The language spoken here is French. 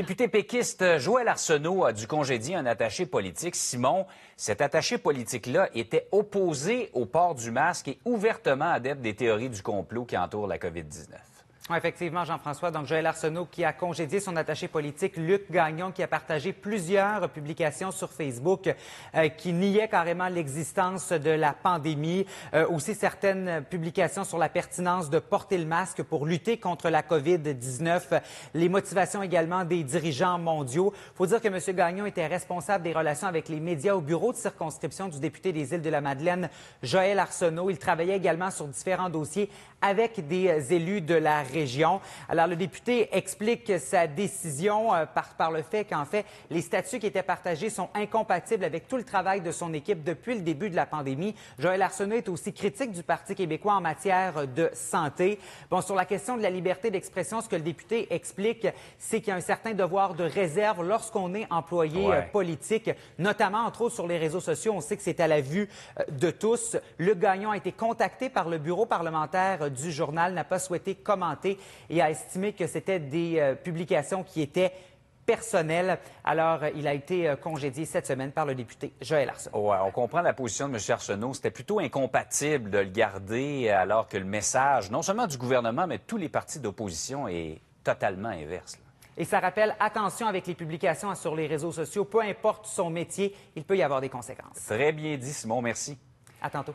Député péquiste euh, Joël Arsenault a dû congédier un attaché politique. Simon, cet attaché politique-là était opposé au port du masque et ouvertement adepte des théories du complot qui entourent la COVID-19 effectivement, Jean-François. Donc, Joël Arsenault qui a congédié son attaché politique, Luc Gagnon, qui a partagé plusieurs publications sur Facebook euh, qui niaient carrément l'existence de la pandémie. Euh, aussi, certaines publications sur la pertinence de porter le masque pour lutter contre la COVID-19. Les motivations également des dirigeants mondiaux. Il faut dire que M. Gagnon était responsable des relations avec les médias au bureau de circonscription du député des îles de la Madeleine, Joël Arsenault. Il travaillait également sur différents dossiers avec des élus de la région région. Alors, le député explique sa décision euh, par, par le fait qu'en fait, les statuts qui étaient partagés sont incompatibles avec tout le travail de son équipe depuis le début de la pandémie. Joël Arsenault est aussi critique du Parti québécois en matière de santé. Bon, sur la question de la liberté d'expression, ce que le député explique, c'est qu'il y a un certain devoir de réserve lorsqu'on est employé euh, politique, notamment, entre autres, sur les réseaux sociaux. On sait que c'est à la vue euh, de tous. Le Gagnon a été contacté par le bureau parlementaire du journal, n'a pas souhaité commenter et a estimé que c'était des euh, publications qui étaient personnelles. Alors, euh, il a été euh, congédié cette semaine par le député Joël Arsenault. on comprend la position de M. Arsenault. C'était plutôt incompatible de le garder alors que le message, non seulement du gouvernement, mais de tous les partis d'opposition est totalement inverse. Et ça rappelle, attention avec les publications sur les réseaux sociaux, peu importe son métier, il peut y avoir des conséquences. Très bien dit, Simon, merci. À tantôt.